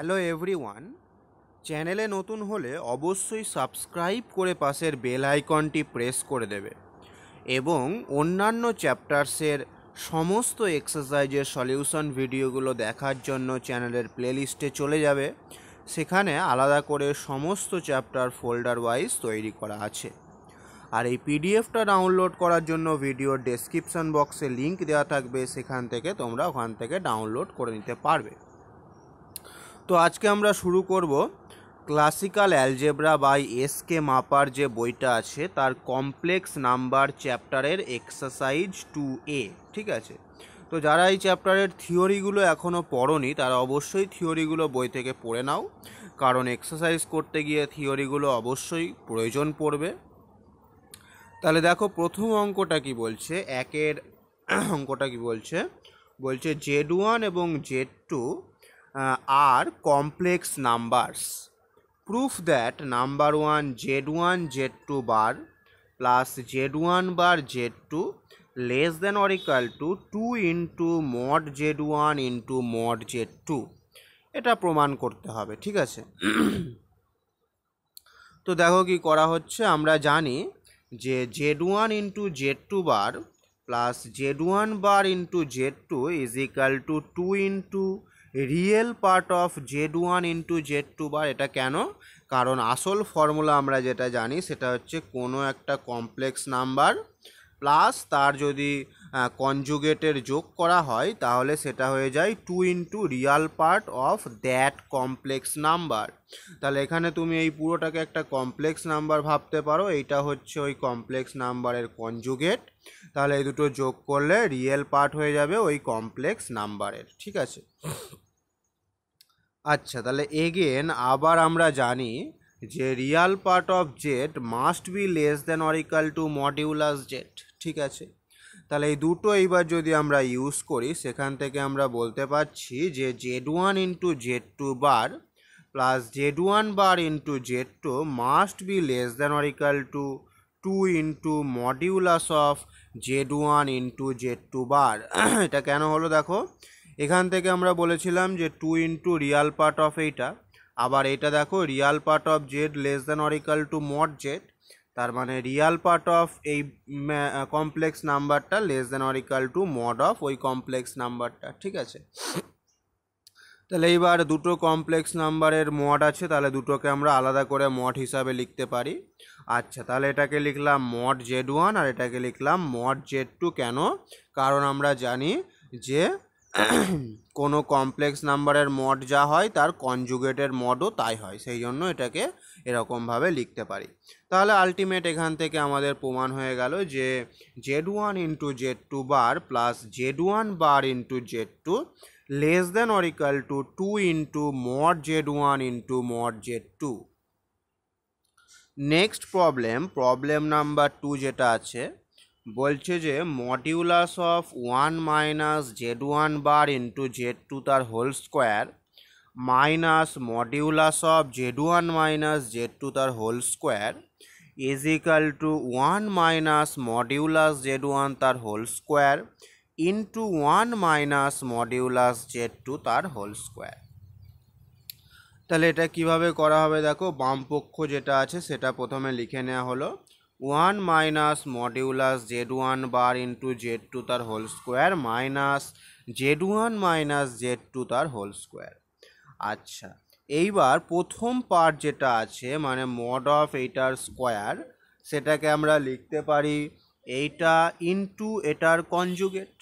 Hello everyone চ্যানেলে নতুন হলে অবশ্যই সাবস্ক্রাইব করে পাশের বেল আইকনটি প্রেস করে দেবে এবং অন্যান্য চ্যাপ্টার্সের সমস্ত এক্সারসাইজের সলিউশন ভিডিওগুলো দেখার জন্য চ্যানেলের প্লেলিস্টে চলে যাবে সেখানে আলাদা করে সমস্ত চ্যাপ্টার ফোল্ডার ওয়াইজ তৈরি করা আছে আর এই পিডিএফটা ডাউনলোড করার জন্য ভিডিওর ডেসক্রিপশন বক্সে লিঙ্ক দেওয়া থাকবে সেখান থেকে তোমরা ওখান থেকে ডাউনলোড করে নিতে পারবে তো আজকে আমরা শুরু করব ক্লাসিক্যাল অ্যালজেব্রা বাই এসকে মাপার যে বইটা আছে তার কমপ্লেক্স নাম্বার চ্যাপ্টারের এক্সারসাইজ টু এ ঠিক আছে তো যারা এই চ্যাপ্টারের থিওরিগুলো এখনও পড়নি তারা অবশ্যই থিওরিগুলো বই থেকে পড়ে নাও কারণ এক্সারসাইজ করতে গিয়ে থিওরিগুলো অবশ্যই প্রয়োজন পড়বে তাহলে দেখো প্রথম অঙ্কটা কি বলছে একের অঙ্কটা কি বলছে বলছে জেড ওয়ান এবং জেড টু আর complex numbers. Prove that number 1 z1 z2 bar plus z1 bar z2 less than or equal to 2 into mod z1 into mod z2 এটা প্রমাণ করতে হবে ঠিক আছে তো দেখো কি করা হচ্ছে আমরা জানি যে Z one into Z two bar plus Z one bar into Z two is equal to two into real part of Z one into Z two bar এটা কেন কারণ আসল ফর্মুলা আমরা যেটা জানি সেটা হচ্ছে কোনো একটা কমপ্লেক্স নাম্বার প্লাস তার যদি কনজুগেটের যোগ করা হয় তাহলে সেটা হয়ে যায় two into real part of that complex number তাহলে এখানে তুমি এই পুরোটাকে একটা কমপ্লেক্স নাম্বার ভাবতে পারো এইটা হচ্ছে ওই কমপ্লেক্স নাম্বারের কনজুগেট তাহলে এই দুটো যোগ করলে রিয়েল পার্ট হয়ে যাবে ওই কমপ্লেক্স নাম্বারের ঠিক আছে আচ্ছা তাহলে এগেন আবার আমরা জানি যে real part of Z must be less than or to modulus Z ঠিক আছে তাহলে এই দুটো এইবার যদি আমরা ইউজ করি সেখান থেকে আমরা বলতে পারছি যে Z one into Z two bar plus Z one bar into Z two must be less than or equal to two into modulus of Z one into Z two bar এটা কেন হলো দেখো এখান থেকে আমরা বলেছিলাম যে two into real part of এইটা আবার এটা দেখো real part of Z less than or equal to mod Z তার মানে রিয়াল পার্ট অফ এই কমপ্লেক্স নাম্বারটা less than or equal to mod of ওই কমপ্লেক্স নাম্বারটা ঠিক আছে তাহলে এইবার দুটো কমপ্লেক্স নাম্বারের মড আছে তাহলে দুটোকে আমরা আলাদা করে মড হিসাবে লিখতে পারি আচ্ছা তাহলে এটাকে লিখলাম মড জেড ওয়ান আর এটাকে লিখলাম মড জেড টু কেন কারণ আমরা জানি যে কোনো কমপ্লেক্স নাম্বারের মড যা হয় তার কনজুগেটের মডও তাই হয় সেই জন্য এটাকে এরকমভাবে লিখতে পারি তাহলে আলটিমেট এখান থেকে আমাদের প্রমাণ হয়ে গেল যে Z one into Z two bar plus Z one bar into Z two less than or equal to two into mod Z one into mod Z two next problem problem number two যেটা আছে বলছে যে modulus of one minus Z one bar into Z two তার whole square minus modulus of Z one minus Z two তার whole square is equal to one minus modulus Z one তার whole square into one minus modulus Z two তার whole square তাহলে এটা কিভাবে করা হবে দেখো বামপক্ষ যেটা আছে সেটা প্রথমে লিখে নেওয়া হলো one minus modulus Z one bar into Z two তার whole square minus Z one minus Z two তার হোল স্কোয়ার আচ্ছা এইবার প্রথম পার্ট যেটা আছে মানে মড অফ এইটার স্কোয়ার সেটাকে আমরা লিখতে পারি এইটা ইন্টু এটার কনজুগেট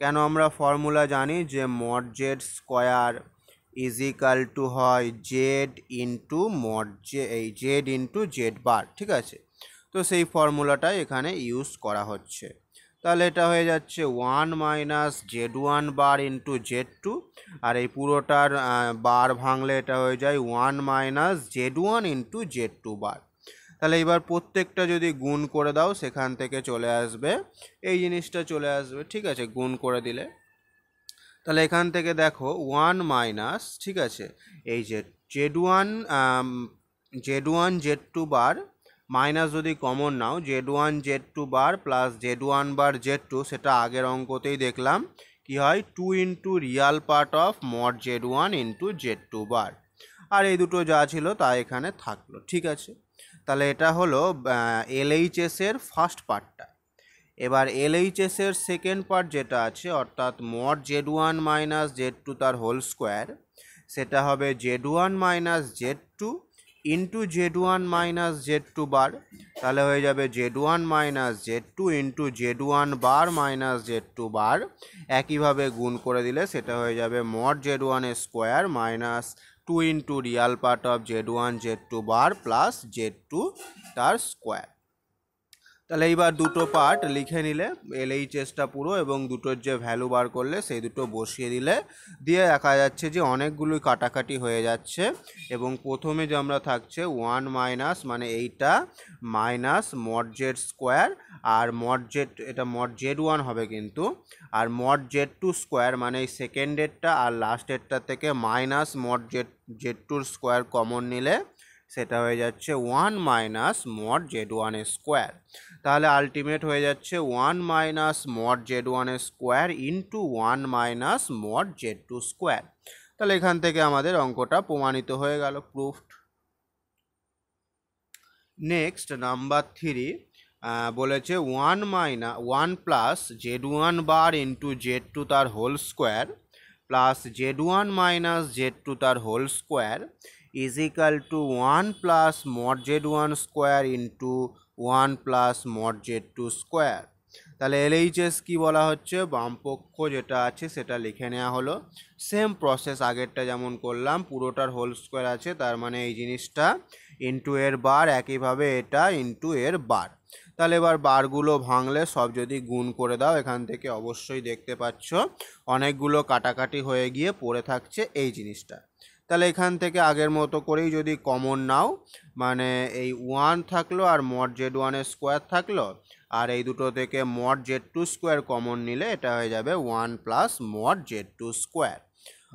কেন আমরা ফর্মুলা জানি যে mod Z square is equal to হয় জেড ইন্টু মড জে এই জেড ইন্টু জেড বার ঠিক আছে তো সেই ফর্মুলাটা এখানে ইউজ করা হচ্ছে তাহলে এটা হয়ে যাচ্ছে one minus Z one bar into Z two আর এই পুরোটার বার ভাঙলে এটা হয়ে যায় one minus Z one into Z two bar তাহলে এবার প্রত্যেকটা যদি গুণ করে দাও সেখান থেকে চলে আসবে এই জিনিসটা চলে আসবে ঠিক আছে গুণ করে দিলে তাহলে এখান থেকে দেখো ওয়ান মাইনাস ঠিক আছে এই যে Z one Z one Z two bar minus যদি কমন নাও Z one Z two bar plus Z one bar Z two সেটা আগের অঙ্কতেই দেখলাম কি হয় two into real part of mod Z one into Z two bar আর এই দুটো যা ছিল তা এখানে থাকলো ঠিক আছে তাহলে এটা হলো এলএইচএসের ফার্স্ট পার্টটা এবার এলএইচএসের সেকেন্ড পার্ট যেটা আছে অর্থাৎ mod Z one minus Z two তার হোল স্কোয়ার সেটা হবে Z one minus Z two into Z one minus Z two bar তাহলে হয়ে যাবে Z one minus Z two into Z one bar minus Z two bar একইভাবে গুণ করে দিলে সেটা হয়ে যাবে mod Z one square minus two into real part of Z one Z two bar plus Z two তার square তাহলে এইবার দুটো পার্ট লিখে নিলে এলএইচএসটা পুরো এবং দুটোর যে ভ্যালু বার করলে সেই দুটো বসিয়ে দিলে দিয়ে দেখা যাচ্ছে যে অনেকগুলোই কাটাকাটি হয়ে যাচ্ছে এবং প্রথমে যে আমরা থাকছে ওয়ান মাইনাস মানে এইটা মাইনাস মট জেড স্কোয়ার আর মট জেড এটা মট জেড ওয়ান হবে কিন্তু আর মট জেড টু স্কোয়ার মানে এই সেকেন্ড ডেটটা আর লাস্ট ডেটটা থেকে মাইনাস মট জেড জেড টুর স্কোয়ার কমন নিলে সেটা হয়ে যাচ্ছে ওয়ান মাইনাস মড জেড ওয়ানের স্কোয়ার তাহলে আলটিমেট হয়ে যাচ্ছে ওয়ান মাইনাস মড জেড ওয়ানের square into one minus mod Z two square তাহলে এখান থেকে আমাদের অঙ্কটা প্রমাণিত হয়ে গেল প্রুফড নেক্সট নাম্বার থ্রি বলেছে one minus one plus Z one bar into Z two তার whole square plus Z one minus Z two তার whole square is equal to 1 plus mod z1 square into 1 plus mod z2 square তাহলে LHS কি বলা হচ্ছে বামপক্ষ যেটা আছে সেটা লিখে নেওয়া হলো সেম প্রসেস আগেরটা যেমন করলাম পুরোটার হোল স্কোয়ার আছে তার মানে এই জিনিসটা ইন্টু এর বার একইভাবে এটা ইন্টু এর বার তাহলে এবার বারগুলো ভাঙলে সব যদি গুণ করে দাও এখান থেকে অবশ্যই দেখতে পাচ্ছ অনেকগুলো কাটাকাটি হয়ে গিয়ে পড়ে থাকছে এই জিনিসটা তাহলে এখান থেকে আগের মতো করেই যদি কমন নাও মানে এই ওয়ান থাকলো আর মট জেড ওয়ানের স্কোয়ার থাকলো আর এই দুটো থেকে mod Z two square common নিলে এটা হয়ে যাবে one plus mod Z two square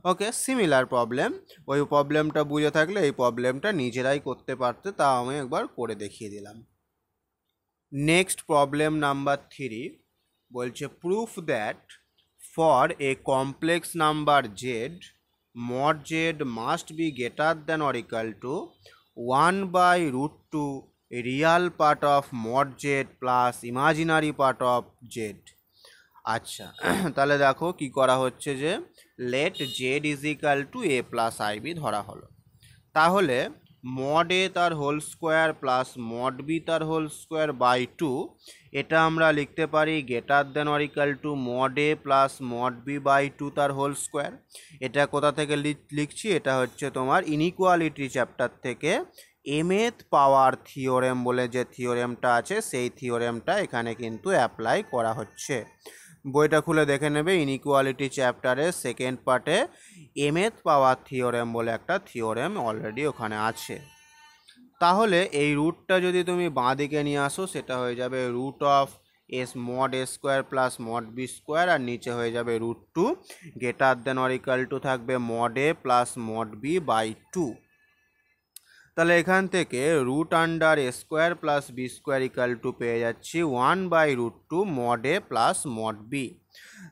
okay similar problem ওই প্রবলেমটা বুঝে থাকলে এই প্রবলেমটা নিজেরাই করতে পারতে তা আমি একবার করে দেখিয়ে দিলাম নেক্সট প্রবলেম নাম্বার থ্রি বলছে prove that for a complex number Z mod z must be greater than or equal to 1 by root 2 real part of mod z plus imaginary part of z আচ্ছা তাহলে দেখো কি করা হচ্ছে যে let Z is equal to A plus i b ধরা হলো তাহলে মড এ তার whole square plus mod B তার হোল স্কোয়ার বাই টু এটা আমরা লিখতে পারি greater than or equal to mod A plus mod B by two তার হোল স্কোয়ার এটা কোথা থেকে লিখছি এটা হচ্ছে তোমার ইনিকোয়ালিটি চ্যাপ্টার থেকে এমেথ পাওয়ার থিওরেম বলে যে থিওরেমটা আছে সেই থিওরেমটা এখানে কিন্তু অ্যাপ্লাই করা হচ্ছে বইটা খুলে দেখে নেবে ইনইকুয়ালিটি চ্যাপ্টারের সেকেন্ড পার্টে এমএথ পাওয়ার থিওরেম বলে একটা থিওরেম অলরেডি ওখানে আছে তাহলে এই রুটটা যদি তুমি বাঁ দিকে নিয়ে আসো সেটা হয়ে যাবে root of s mod a square plus mod b square আর নিচে হয়ে যাবে root two greater than or equal to থাকবে mod A plus mod B by two তাহলে এখান থেকে root under a square plus b square equal to পেয়ে যাচ্ছি one by root two mod A plus mod B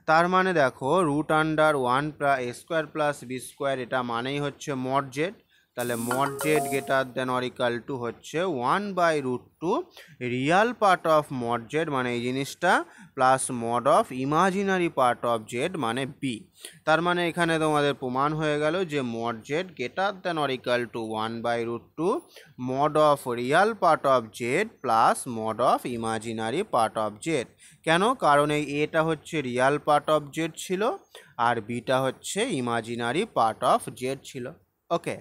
তার মানে দেখো root under one plus a square plus b square এটা মানেই হচ্ছে মড জেড তাহলে mod z greater than or equal to হচ্ছে one by root two real part of mod z মানে এই জিনিসটা plus mod of imaginary part of z মানে b তার মানে এখানে তোমাদের প্রমাণ হয়ে গেল যে mod z greater than or equal to one by root two mod of real part of z plus mod of imaginary part of z কেন কারণ এই এটা হচ্ছে রিয়াল পার্ট অফ জেড ছিল আর বিটা হচ্ছে ইমাজিনারি পার্ট অফ জেড ছিল okay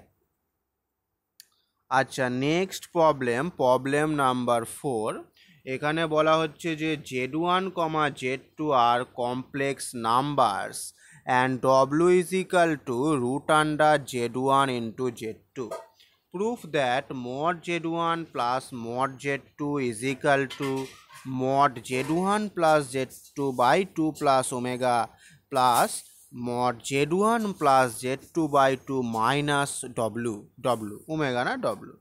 আচ্ছা next problem problem number four এখানে বলা হচ্ছে যে Z one comma z two আর কমপ্লেক্স নাম্বারস অ্যান্ড ডব্লিউ is equal to root under z one into Z two proof that mod one plus mod Z two is equal to mod Z one plus Z two by two plus omega plus mod Z one plus Z two by two minus W W ওমেগানা W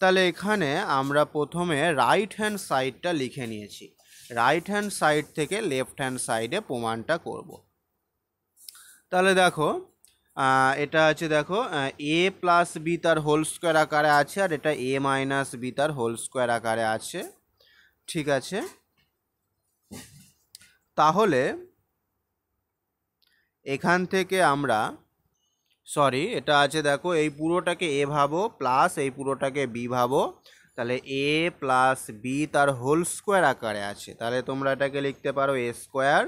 তাহলে এখানে আমরা প্রথমে right hand সাইডটা লিখে নিয়েছি right hand side থেকে left hand সাইডে প্রমাণটা করব তাহলে দেখো এটা আছে দেখো এ প্লাস বি তার হোল স্কোয়ার আকারে আছে আর এটা এ মাইনাস বি তার হোল স্কোয়ার আকারে আছে ঠিক আছে তাহলে এখান থেকে আমরা সরি এটা আছে দেখো এই পুরোটাকে এ ভাবো প্লাস এই পুরোটাকে বি ভাবো তাহলে এ প্লাস বি তার হোল স্কোয়ার আকারে আছে তাহলে তোমরা এটাকে লিখতে পারো a square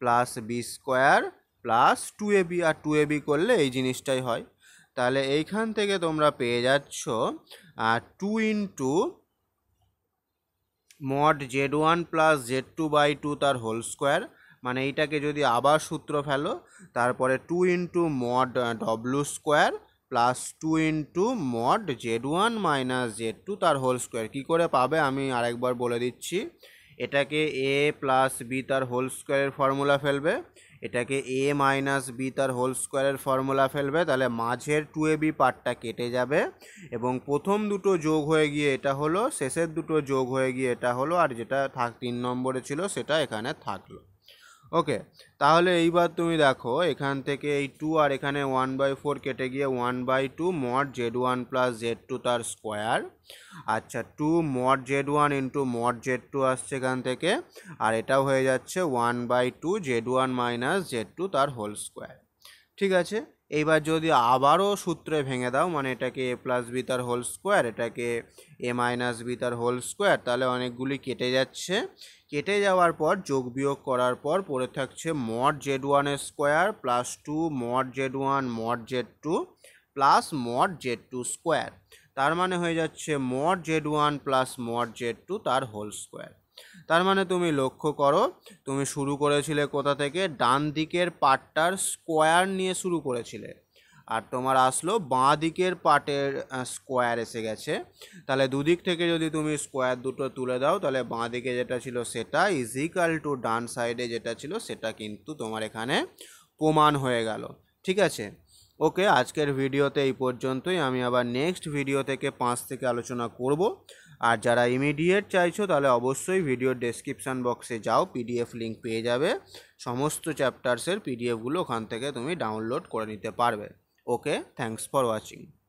plus b square plus two a b আর টু এ বি করলে এই জিনিসটাই হয় তাহলে এইখান থেকে তোমরা পেয়ে যাচ্ছ two into mod Z one plus Z two by two তার হোল স্কোয়ার মানে এইটাকে যদি আবার সূত্র ফেলো তারপরে টু ইন্টু মড ডব্লু square plus two into mod Z one minus Z two তার হোল স্কোয়ার কী করে পাবে আমি আরেকবার বলে দিচ্ছি এটাকে এ প্লাস বি তার হোল স্কোয়ারের ফর্মুলা ফেলবে এটাকে এ মাইনাস বি তার হোল স্কোয়ারের ফর্মুলা ফেলবে তাহলে মাঝের টু এ বি পার্টটা কেটে যাবে এবং প্রথম দুটো যোগ হয়ে গিয়ে এটা হলো শেষের দুটো যোগ হয়ে গিয়ে এটা হলো আর যেটা থাক তিন নম্বরে ছিল সেটা এখানে থাকলো ওকে তাহলে এইবার তুমি দেখো এখান থেকে এই টু আর এখানে ওয়ান বাই ফোর কেটে গিয়ে one by two mod Z one plus Z two তার স্কোয়ার আচ্ছা two mod Z one into mod Z two আসছে এখান থেকে আর এটাও হয়ে যাচ্ছে one by two z one minus Z two তার হোল স্কোয়ার ঠিক আছে এইবার যদি আবারও সূত্রে ভেঙে দাও মানে এটাকে এ প্লাস বি তার হোল স্কোয়ার এটাকে এ মাইনাস বি তার হোল স্কোয়ার তাহলে অনেকগুলি কেটে যাচ্ছে কেটে যাওয়ার পর যোগ বিয়োগ করার পর পড়ে থাকছে mod Z one square plus two mod Z one mod Z two plus mod Z two square তার মানে হয়ে যাচ্ছে mod Z one plus mod Z two তার হোল স্কোয়ার তার মানে তুমি লক্ষ্য করো তুমি শুরু করেছিলে কোথা থেকে ডান দিকের পার্টটার স্কোয়ার নিয়ে শুরু করেছিলে আর তোমার আসলো বাঁ দিকের পাটের স্কোয়ার এসে গেছে তাহলে দুদিক থেকে যদি তুমি স্কোয়ার দুটো তুলে দাও তাহলে বাঁ দিকে যেটা ছিল সেটা ইজিক্যাল টু ডান সাইডে যেটা ছিল সেটা কিন্তু তোমার এখানে প্রমাণ হয়ে গেল ঠিক আছে ওকে আজকের ভিডিওতে এই পর্যন্তই আমি আবার নেক্সট ভিডিও থেকে পাঁচ থেকে আলোচনা করব আর যারা ইমিডিয়েট চাইছো তাহলে অবশ্যই ভিডিওর ডেসক্রিপশান বক্সে যাও পিডিএফ লিঙ্ক পেয়ে যাবে সমস্ত চ্যাপ্টার্সের পিডিএফগুলো ওখান থেকে তুমি ডাউনলোড করে নিতে পারবে okay thanks for watching